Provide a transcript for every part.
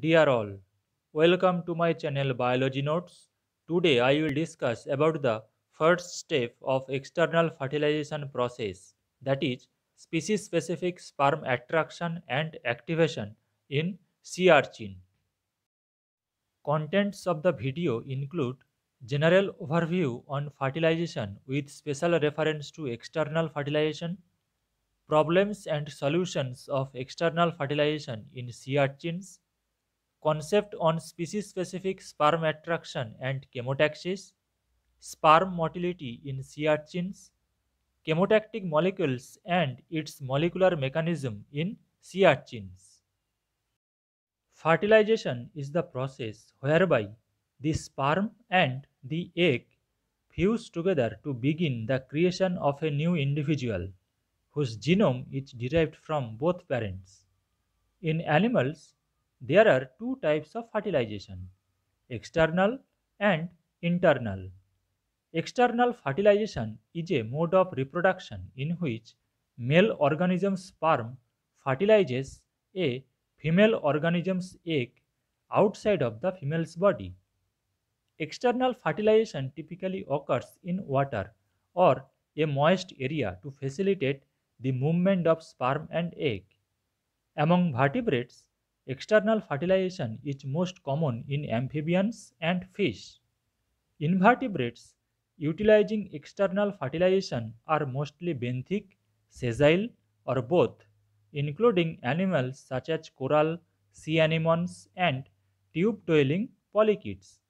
Dear all, welcome to my channel Biology Notes. Today I will discuss about the first step of external fertilization process that is species specific sperm attraction and activation in sea urchin. Contents of the video include general overview on fertilization with special reference to external fertilization, problems and solutions of external fertilization in sea urchins, concept on species-specific sperm attraction and chemotaxis, sperm motility in sea urchins, chemotactic molecules and its molecular mechanism in sea urchins. Fertilization is the process whereby the sperm and the egg fuse together to begin the creation of a new individual whose genome is derived from both parents. In animals, there are two types of fertilization external and internal. External fertilization is a mode of reproduction in which male organism's sperm fertilizes a female organism's egg outside of the female's body. External fertilization typically occurs in water or a moist area to facilitate the movement of sperm and egg. Among vertebrates, External fertilization is most common in amphibians and fish. Invertebrates utilizing external fertilization are mostly benthic, sessile, or both, including animals such as coral, sea anemones, and tube dwelling polychaetes.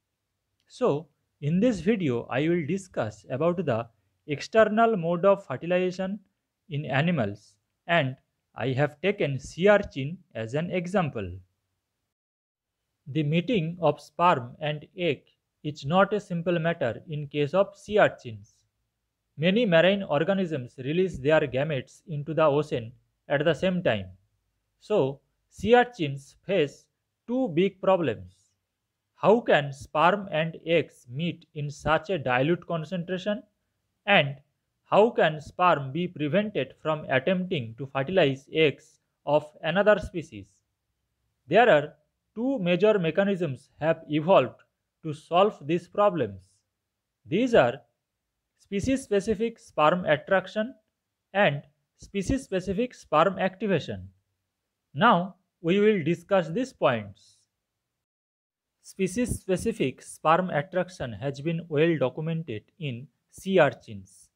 So, in this video, I will discuss about the external mode of fertilization in animals and I have taken sea urchin as an example. The meeting of sperm and egg is not a simple matter in case of sea urchins. Many marine organisms release their gametes into the ocean at the same time. So, sea urchins face two big problems. How can sperm and eggs meet in such a dilute concentration? And how can sperm be prevented from attempting to fertilize eggs of another species? There are two major mechanisms have evolved to solve these problems. These are species-specific sperm attraction and species-specific sperm activation. Now, we will discuss these points. Species-specific sperm attraction has been well documented in sea urchins.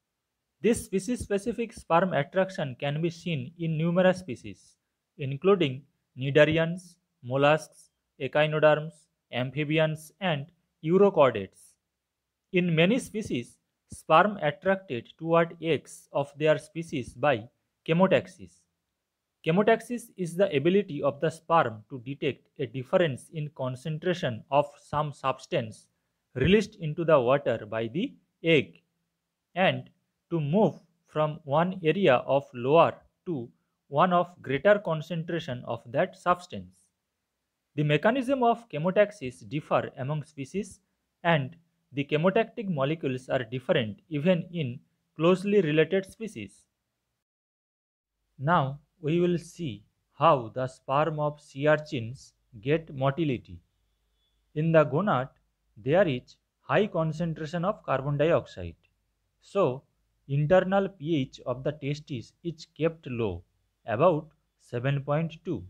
This species-specific sperm attraction can be seen in numerous species, including cnidarians, mollusks, echinoderms, amphibians, and urochordates. In many species, sperm attracted toward eggs of their species by chemotaxis. Chemotaxis is the ability of the sperm to detect a difference in concentration of some substance released into the water by the egg and to move from one area of lower to one of greater concentration of that substance. The mechanism of chemotaxis differ among species and the chemotactic molecules are different even in closely related species. Now we will see how the sperm of sea urchins get motility. In the gonad, there is high concentration of carbon dioxide. So, internal pH of the testes is kept low, about 7.2.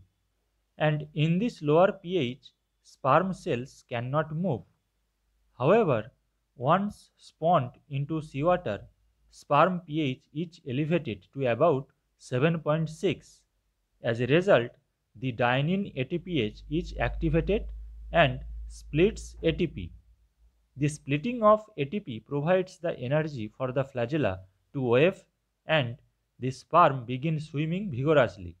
And in this lower pH, sperm cells cannot move. However, once spawned into seawater, sperm pH is elevated to about 7.6. As a result, the dynein ATPase is activated and splits ATP. The splitting of ATP provides the energy for the flagella to wave and the sperm begins swimming vigorously.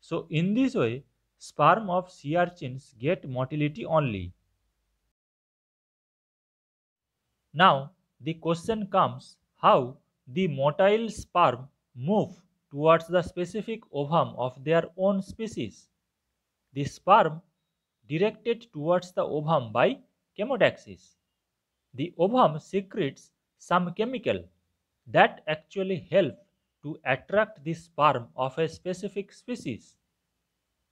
So in this way, sperm of sea urchins get motility only. Now the question comes how the motile sperm move towards the specific ovum of their own species. The sperm directed towards the ovum by chemotaxis the ovum secretes some chemical that actually help to attract the sperm of a specific species.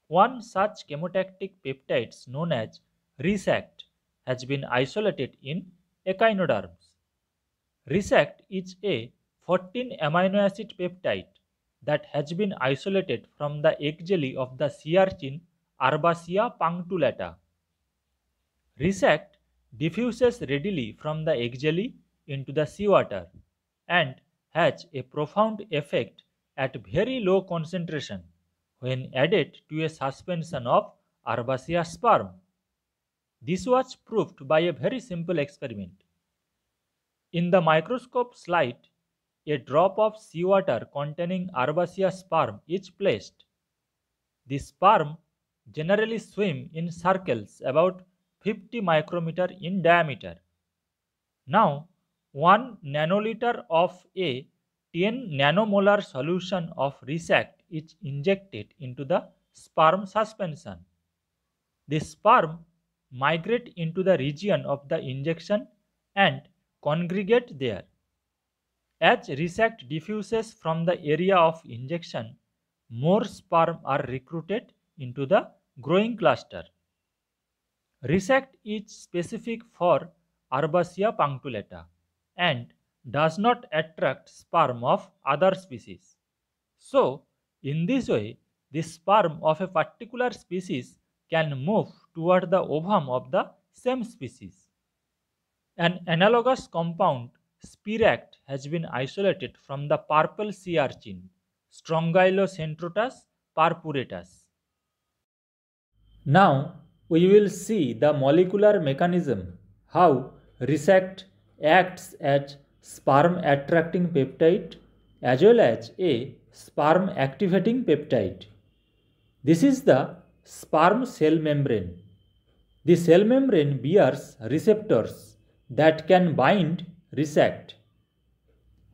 One such chemotactic peptide, known as RESACT has been isolated in echinoderms. RESACT is a 14 amino acid peptide that has been isolated from the egg jelly of the sea urchin Arbacia punctulata. RESACT diffuses readily from the egg jelly into the seawater and has a profound effect at very low concentration when added to a suspension of Arbacia sperm. This was proved by a very simple experiment. In the microscope slide, a drop of seawater containing Arbacia sperm is placed. The sperm generally swim in circles about 50 micrometer in diameter. Now, 1 nanoliter of a 10 nanomolar solution of Resect is injected into the sperm suspension. The sperm migrate into the region of the injection and congregate there. As Resect diffuses from the area of injection, more sperm are recruited into the growing cluster. Resect is specific for Arbacia punctulata and does not attract sperm of other species. So, in this way, the sperm of a particular species can move toward the ovum of the same species. An analogous compound, spiract, has been isolated from the purple sea urchin, Strongylocentrotus purpuratus. Now, we will see the molecular mechanism how resect acts as sperm attracting peptide as well as a sperm activating peptide. This is the sperm cell membrane. The cell membrane bears receptors that can bind resect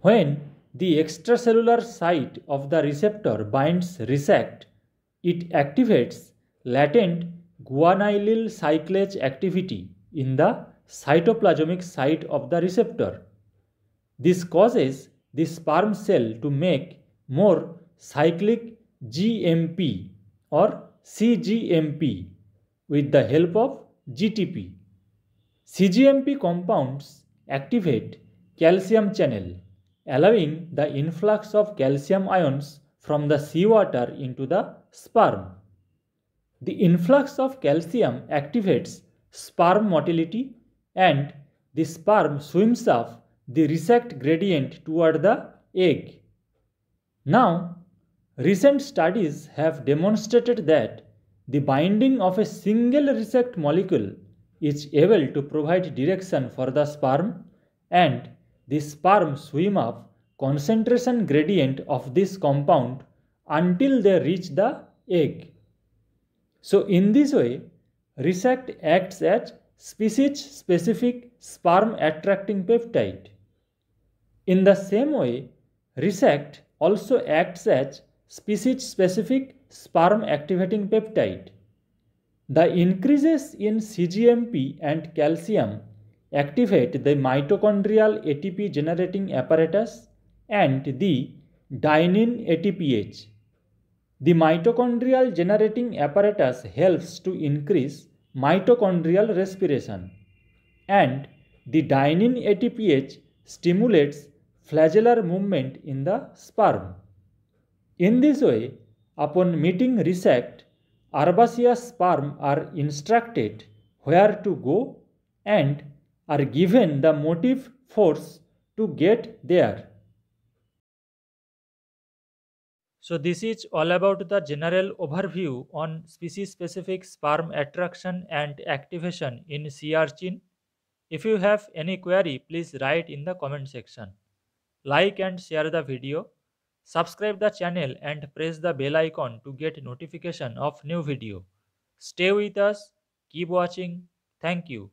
When the extracellular site of the receptor binds resect it activates latent guanylyl cyclase activity in the cytoplasmic site of the receptor. This causes the sperm cell to make more cyclic GMP or CGMP with the help of GTP. CGMP compounds activate calcium channel allowing the influx of calcium ions from the seawater into the sperm. The influx of calcium activates sperm motility and the sperm swims up the resect gradient toward the egg. Now, recent studies have demonstrated that the binding of a single resect molecule is able to provide direction for the sperm and the sperm swim up concentration gradient of this compound until they reach the egg. So in this way, Resect acts as species-specific sperm-attracting peptide. In the same way, Resect also acts as species-specific sperm-activating peptide. The increases in CGMP and calcium activate the mitochondrial ATP generating apparatus and the dynein ATPH. The mitochondrial generating apparatus helps to increase mitochondrial respiration and the dynein ATPH stimulates flagellar movement in the sperm. In this way, upon meeting resect, Arbacia sperm are instructed where to go and are given the motive force to get there. So this is all about the general overview on species-specific sperm attraction and activation in sea urchin. If you have any query, please write in the comment section. Like and share the video. Subscribe the channel and press the bell icon to get notification of new video. Stay with us. Keep watching. Thank you.